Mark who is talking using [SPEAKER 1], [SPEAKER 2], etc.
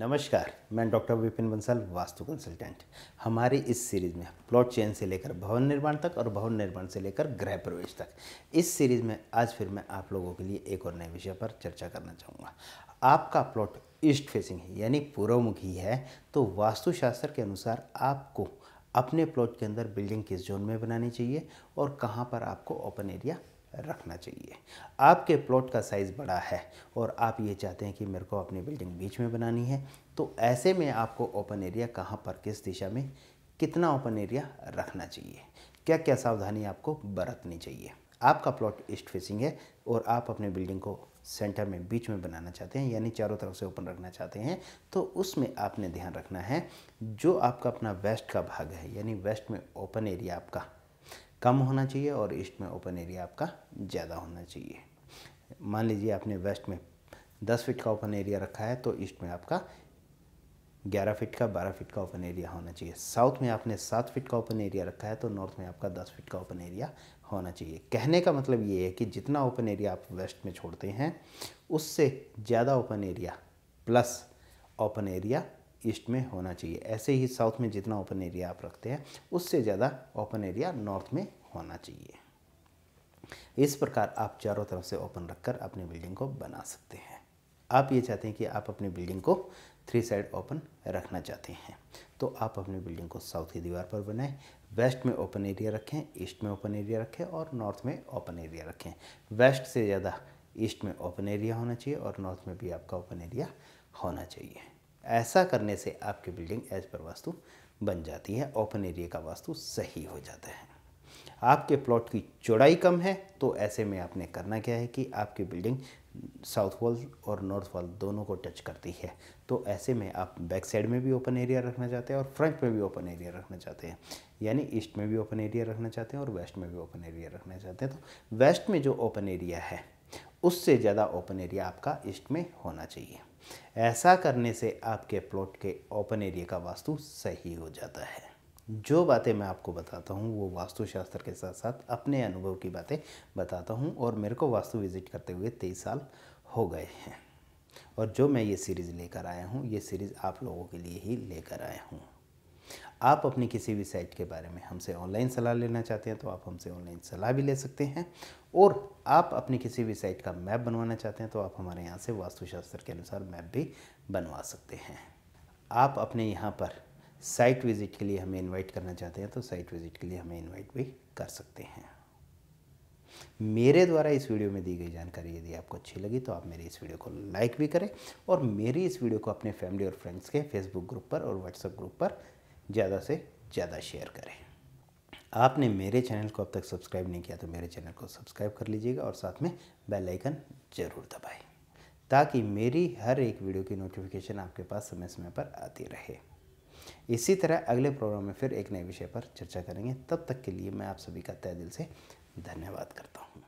[SPEAKER 1] नमस्कार मैं doctor Vipin Bansal vastu consultant हमारे इस सीरीज में प्लॉट चेन से लेकर भवन निर्माण तक और भवन निर्माण से लेकर गृह प्रवेश तक इस सीरीज में आज फिर मैं आप लोगों के लिए एक और नए विषय पर चर्चा करना चाहूँगा आपका प्लॉट ईस्ट फेसिंग है यानी पूर्वमुखी है तो वास्तुशास्त्र के अनुसार आपको अपने प्लॉट के अंदर बिल्डिंग किस जोन में बनानी चाहिए और कहाँ पर आपको ओपन एरिया रखना चाहिए आपके प्लॉट का साइज़ बड़ा है और आप ये चाहते हैं कि मेरे को अपनी बिल्डिंग बीच में बनानी है तो ऐसे में आपको ओपन एरिया कहाँ पर किस दिशा में कितना ओपन एरिया रखना चाहिए क्या क्या सावधानी आपको बरतनी चाहिए आपका प्लॉट ईस्ट फेसिंग है और आप अपने बिल्डिंग को सेंटर में बीच में बनाना चाहते हैं यानी चारों तरफ से ओपन रखना चाहते हैं तो उसमें आपने ध्यान रखना है जो आपका अपना वेस्ट का भाग है यानी वेस्ट में ओपन एरिया आपका कम होना चाहिए और ईस्ट में ओपन एरिया आपका ज़्यादा होना चाहिए मान लीजिए आपने वेस्ट में दस फीट का ओपन एरिया रखा है तो ईस्ट में आपका ग्यारह फीट का बारह फीट का ओपन एरिया होना चाहिए साउथ में आपने सात फीट का ओपन एरिया रखा है तो नॉर्थ में आपका दस फीट का ओपन एरिया होना चाहिए कहने का मतलब ये है कि जितना ओपन एरिया आप वेस्ट में छोड़ते हैं उससे ज़्यादा open area plus open area east में होना चाहिए ऐसे ही साउथ में जितना ओपन एरिया आप रखते हैं उससे ज़्यादा ओपन एरिया नॉर्थ में होना चाहिए इस प्रकार आप चारों तरफ से ओपन रखकर अपनी बिल्डिंग को बना सकते हैं आप ये चाहते हैं कि आप अपनी बिल्डिंग को थ्री साइड ओपन रखना चाहते हैं तो आप अपनी बिल्डिंग को साउथ की दीवार पर बनाएं वेस्ट में ओपन एरिया रखें ईस्ट में ओपन एरिया रखें और नॉर्थ में ओपन एरिया रखें वेस्ट से ज़्यादा ईस्ट में ओपन एरिया होना चाहिए और नॉर्थ में भी आपका ओपन एरिया होना चाहिए ऐसा करने से आपकी बिल्डिंग एज पर वास्तु बन जाती है ओपन एरिया का वास्तु सही हो जाता है आपके प्लॉट की चौड़ाई कम है तो ऐसे में आपने करना क्या है कि आपकी बिल्डिंग साउथ वॉल और नॉर्थ वॉल दोनों को टच करती है तो ऐसे में आप बैक साइड में भी ओपन एरिया रखना चाहते हैं और फ्रंट में भी ओपन एरिया रखना चाहते हैं यानी ईस्ट में भी ओपन एरिया रखना चाहते हैं और वेस्ट में भी ओपन एरिया रखना चाहते हैं तो वेस्ट में जो ओपन एरिया है उससे ज़्यादा ओपन एरिया आपका ईस्ट में होना चाहिए ऐसा करने से आपके प्लॉट के ओपन एरिया का वास्तु सही हो जाता है जो बातें मैं आपको बताता हूँ वो वास्तुशास्त्र के साथ साथ अपने अनुभव की बातें बताता हूँ और मेरे को वास्तु विजिट करते हुए तेईस साल हो गए हैं और जो मैं ये सीरीज़ लेकर आया हूँ ये सीरीज़ आप लोगों के लिए ही लेकर आया हूँ आप अपनी किसी भी साइट के बारे में हमसे ऑनलाइन सलाह लेना चाहते हैं तो आप हमसे ऑनलाइन सलाह भी ले सकते हैं और आप अपनी किसी भी साइट का मैप बनवाना चाहते हैं तो आप हमारे यहाँ से वास्तुशास्त्र के अनुसार मैप भी बनवा सकते हैं आप अपने यहाँ पर साइट विज़िट के लिए हमें इनवाइट करना चाहते हैं तो साइट विज़िट के लिए हमें इनवाइट भी कर सकते हैं मेरे द्वारा इस वीडियो में दी गई जानकारी यदि आपको अच्छी लगी तो आप मेरी इस वीडियो को लाइक भी करें और मेरी इस वीडियो को अपने फैमिली और फ्रेंड्स के फेसबुक ग्रुप पर और व्हाट्सएप ग्रुप पर ज़्यादा से ज़्यादा शेयर करें आपने मेरे चैनल को अब तक सब्सक्राइब नहीं किया तो मेरे चैनल को सब्सक्राइब कर लीजिएगा और साथ में बेल आइकन ज़रूर दबाएं ताकि मेरी हर एक वीडियो की नोटिफिकेशन आपके पास समय समय पर आती रहे इसी तरह अगले प्रोग्राम में फिर एक नए विषय पर चर्चा करेंगे तब तक के लिए मैं आप सभी का तय दिल से धन्यवाद करता हूँ